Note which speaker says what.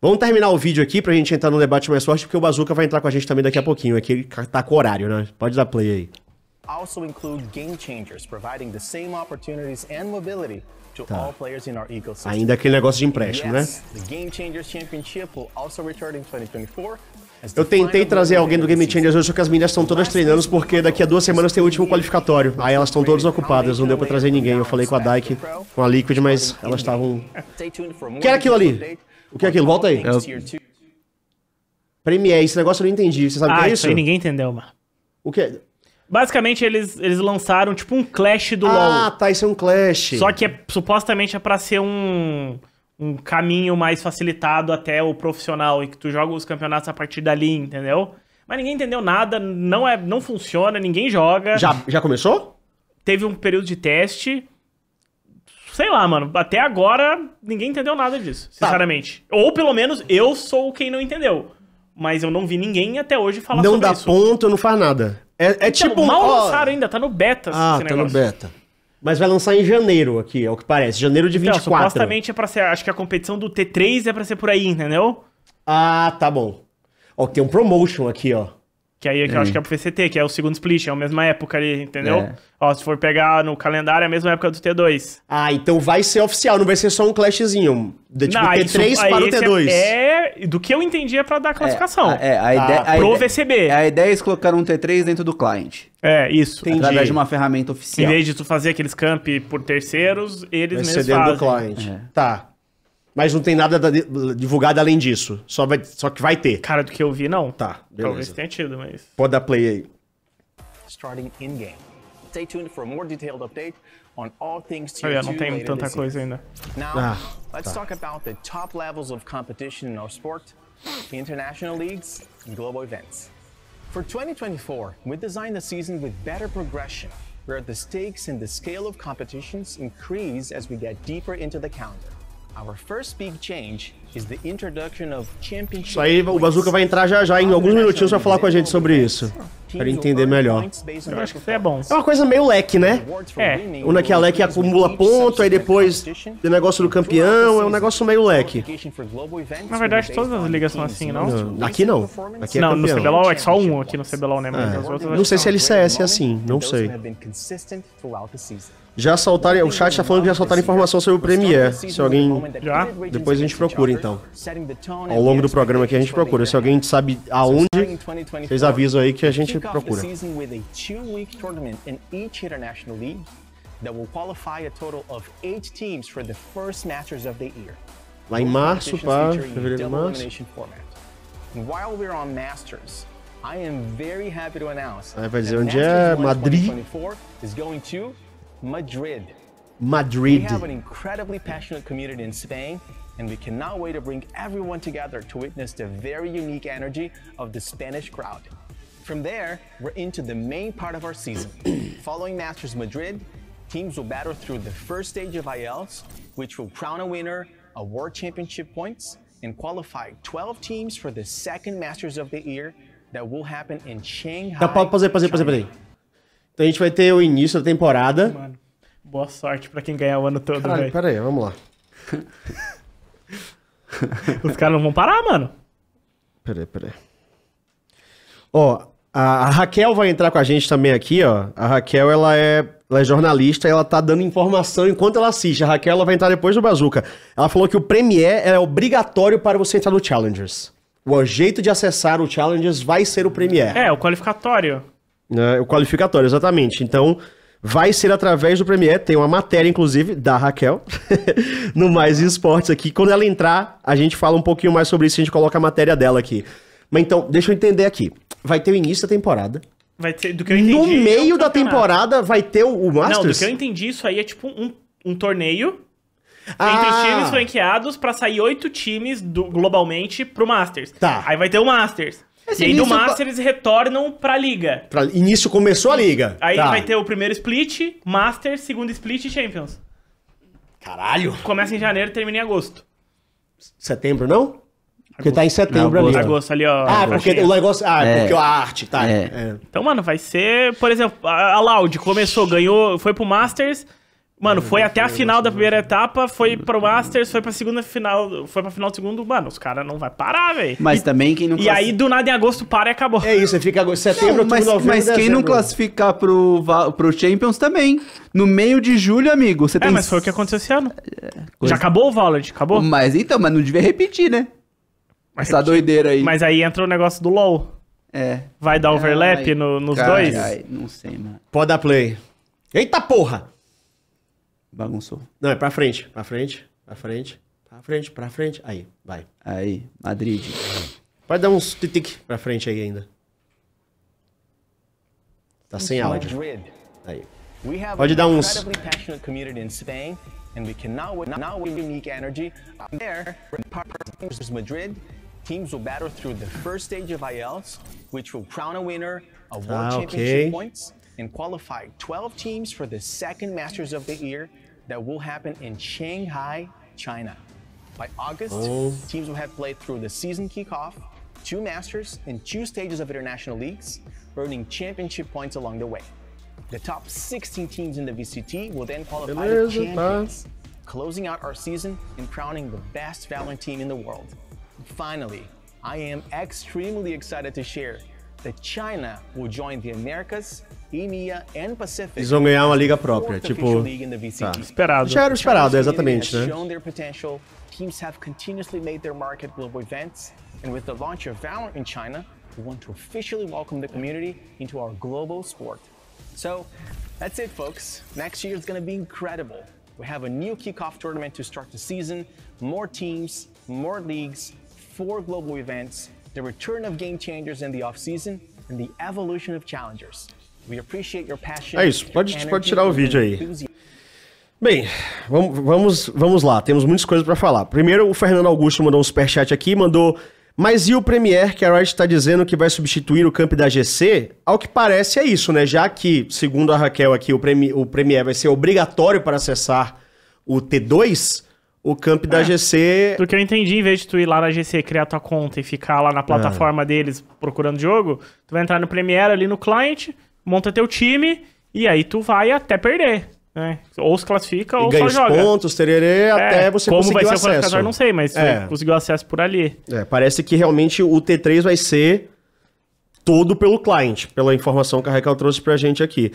Speaker 1: Vamos terminar o vídeo aqui pra gente entrar no debate mais forte, porque o Bazuca vai entrar com a gente também daqui a pouquinho. Aqui é ele tá com horário, né? Pode dar play aí.
Speaker 2: Also include game changers, providing the same opportunities and mobility to tá. all players in our ecosystem. Ainda aquele negócio de empréstimo, yes, né? The Game Changers Championship will also return in 2024
Speaker 1: eu tentei trazer alguém do Game Changers hoje, só que as meninas estão todas treinando, porque daqui a duas semanas tem o último qualificatório. Aí elas estão todas ocupadas, não deu pra trazer ninguém. Eu falei com a Dyke, com a Liquid, mas elas estavam... O que é aquilo ali? O que é aquilo? Volta aí. Eu... É Premiere, esse negócio eu não entendi. Você sabe o que é ah, isso? Ah, ninguém entendeu, mano.
Speaker 3: O que Basicamente, eles, eles lançaram tipo um Clash do ah, LoL. Ah, tá, isso é um
Speaker 1: Clash. Só
Speaker 3: que é, supostamente é pra ser um um caminho mais facilitado até o profissional e que tu joga os campeonatos a partir dali, entendeu? Mas ninguém entendeu nada, não é, não funciona, ninguém joga. Já, já começou? Teve um período de teste. Sei lá, mano, até agora ninguém entendeu nada disso, tá. sinceramente. Tá. Ou pelo menos eu sou quem não entendeu. Mas eu não vi ninguém até hoje falar não sobre isso. Não dá
Speaker 1: ponto, não faz nada.
Speaker 3: É, é então, tipo... Mal ó... ainda, tá no beta. Ah, tá negócio. no beta.
Speaker 1: Mas vai lançar em janeiro aqui, é o que parece. Janeiro de 24. Então, supostamente
Speaker 3: é pra ser. Acho que a competição do T3 é pra ser por aí, entendeu? Ah, tá bom.
Speaker 1: Ó, tem um promotion aqui, ó.
Speaker 3: Que aí que eu acho que é pro VCT, que é o segundo split, é a mesma época ali, entendeu? É. Ó, se for pegar no calendário, é a mesma época do T2.
Speaker 1: Ah, então vai ser oficial, não vai ser só um clashzinho. De, tipo, não, T3 isso, para o T2.
Speaker 3: É, é, do que eu entendi é pra dar é, classificação. É, ah, tá. é a ideia. Tá, a pro ideia, VCB. A ideia é colocar um T3 dentro do client. É, isso. Entendi. Através de uma ferramenta oficial. Em vez de tu fazer aqueles camp por terceiros, eles mesmos fazem. do client. É.
Speaker 1: Tá mas não tem nada da, divulgado além disso. Só, vai, só que vai ter. Cara, do que eu vi, não. Tá, beleza. Talvez
Speaker 3: tenha tido, mas...
Speaker 1: Pode dar play aí.
Speaker 2: Starting in-game. Stay tuned for a more detailed update on all things to oh, Olha, não tem tanta coisa ainda.
Speaker 3: Now, ah, let's tá. talk
Speaker 2: about the top levels of competition in our sport, international leagues and global events. For 2024, we designed the season with better progression, where the stakes and the scale of competitions increase as we get deeper into the calendar.
Speaker 3: Isso aí,
Speaker 1: o Bazuca vai entrar já já, em alguns minutinhos para falar com a gente sobre isso. Para entender melhor.
Speaker 3: Eu acho que isso é bom. É uma
Speaker 1: coisa meio leque, né? É. Onde que a leque acumula ponto, aí depois o negócio do campeão, é um negócio meio leque.
Speaker 3: Na verdade, todas as ligas são assim, não? não aqui não. Aqui é não, campeão. no CBLOL é só um aqui no CBLOL, né? Mas é. outras. Não sei se a
Speaker 1: LCS é, é assim, não sei. Já soltaram, o chat está falando que já soltaram informação sobre o Premiere. Se alguém. Já? Depois a gente procura então. Ao longo do programa aqui a gente procura. Se alguém sabe aonde, vocês avisam aí que a gente procura. Lá em março, pá, fevereiro, março.
Speaker 2: While we're on Masters, I am very happy to announce. Vai
Speaker 1: dizer onde é Madrid.
Speaker 2: Madrid.
Speaker 1: Madrid. We have an
Speaker 2: incredibly passionate community in Spain, and we cannot wait to bring everyone together to witness the very unique energy of the Spanish crowd. From there, we're into the main part of our season. Following Masters Madrid, teams will battle through the first stage of IELTS, which will crown a winner, award championship points, and qualify 12 teams for the second Masters of the Year that will happen in Shanghai. Now,
Speaker 1: pause, pause, pause, pause, pause. Então a gente vai ter o início da temporada. Mano,
Speaker 3: boa sorte pra quem ganhar o ano todo, velho.
Speaker 1: Pera aí, vamos lá.
Speaker 3: Os caras não vão parar, mano. Pera aí, pera aí.
Speaker 1: Ó, a, Raquel vai entrar com a gente também aqui, ó. A Raquel, ela é ela é jornalista, ela tá dando informação enquanto ela assiste. A Raquel ela vai entrar depois do Bazuca. Ela falou que o Premier é obrigatório para você entrar no Challengers. O jeito de acessar o Challengers vai ser o Premier.
Speaker 3: É, o qualificatório.
Speaker 1: Né? O qualificatório, exatamente. Então, vai ser através do premier Tem uma matéria, inclusive, da Raquel, no Mais Esportes aqui. Quando ela entrar, a gente fala um pouquinho mais sobre isso, a gente coloca a matéria dela aqui. Mas então, deixa eu entender aqui. Vai ter o início da temporada.
Speaker 3: Vai ter, do que eu entendi. No é meio é um da
Speaker 1: temporada vai ter o, o Masters? Não, do que eu
Speaker 3: entendi, isso aí é tipo um, um torneio
Speaker 1: ah. Entre os ah. times
Speaker 3: franqueados para sair oito times do, globalmente pro Masters. Tá. Aí vai ter o Masters. Esse e aí do Masters eles retornam pra Liga.
Speaker 1: Pra... Início começou a Liga. Aí tá. vai ter
Speaker 3: o primeiro split, Masters segundo split e Champions. Caralho! Começa em janeiro e termina em agosto.
Speaker 1: Setembro não? Agosto. Porque tá em setembro não, agosto.
Speaker 3: ali. Ó. Agosto ali, ó. Ah, porque o negócio. Ah, é, é. porque a arte, tá. É. É. Então, mano, vai ser. Por exemplo, a Loud começou, ganhou, foi pro Masters, Mano, foi até a final da primeira etapa, foi pro Masters, foi pra segunda final, foi pra final do segundo. Mano, os caras não vai parar, velho. Mas e, também quem não E aí, do nada, em agosto, para e acabou. É isso, fica agosto, setembro, não, mas, novembro, Mas quem não classificar pro, pro Champions também. No meio de julho, amigo, você é, tem... É, mas foi o que aconteceu esse ano. É, coisa... Já acabou o Valorant, acabou? Mas então, mas não devia repetir, né? Mas Essa repetir. doideira aí. Mas aí entra o negócio do LoL. É. Vai dar overlap ai, no, nos ai, dois? Ai,
Speaker 2: não sei, mano.
Speaker 3: Pode dar play. Eita porra!
Speaker 1: Bagunçou. Não, é pra frente, pra frente, pra frente, pra frente, pra frente. Aí, vai. Aí, Madrid. Pode dar uns tic pra frente aí ainda. Tá sem é áudio.
Speaker 2: Aí. Pode dar uns. and we now with unique energy there Madrid teams will battle through the first stage of IELTS which will crown a winner ah, championship okay. points and qualified 12 teams for the second Masters of the Year that will happen in Shanghai, China. By August, oh. teams will have played through the season kickoff, two Masters, and two stages of international leagues, earning championship points along the way. The top 16 teams in the VCT will then qualify the champions, closing out our season and crowning the best Valorant team in the world. Finally, I am extremely excited to share that China will join the Americas Eles vão ganhar uma
Speaker 1: liga própria, tipo. Tá. Esperado. Já era esperado, exatamente, né?
Speaker 2: Teams have continuously made their mark at global events, and with the launch of Valorant in China, we want to officially welcome the community into our global sport. So, that's it, folks. Next year is going to be incredible. We have a new kickoff tournament to start the season, more teams, more leagues, four global events, the return of game changers in the offseason, and the evolution of challengers. É isso, pode, pode tirar o vídeo aí. Bem,
Speaker 1: vamos, vamos, lá, temos muitas coisas para falar. Primeiro, o Fernando Augusto mandou um superchat aqui, mandou. Mas e o Premier que a Riot está dizendo que vai substituir o camp da GC? Ao que parece é isso, né? Já que, segundo a Raquel aqui, o, premi o Premier vai ser obrigatório para acessar o T2, o camp da é. GC. Do
Speaker 3: que eu entendi, em vez de tu ir lá na GC, criar tua conta e ficar lá na é. plataforma deles procurando jogo, tu vai entrar no Premier ali no client, monta teu time e aí tu vai até perder. Né? Ou se classifica e ou ganha só os joga. pontos,
Speaker 1: tererê, é, até você como conseguir acesso. Como vai ser o Casar, não sei, mas é.
Speaker 3: conseguiu acesso por ali.
Speaker 2: É,
Speaker 1: parece que realmente o T3 vai ser todo pelo cliente pela informação que a Raquel trouxe pra gente aqui.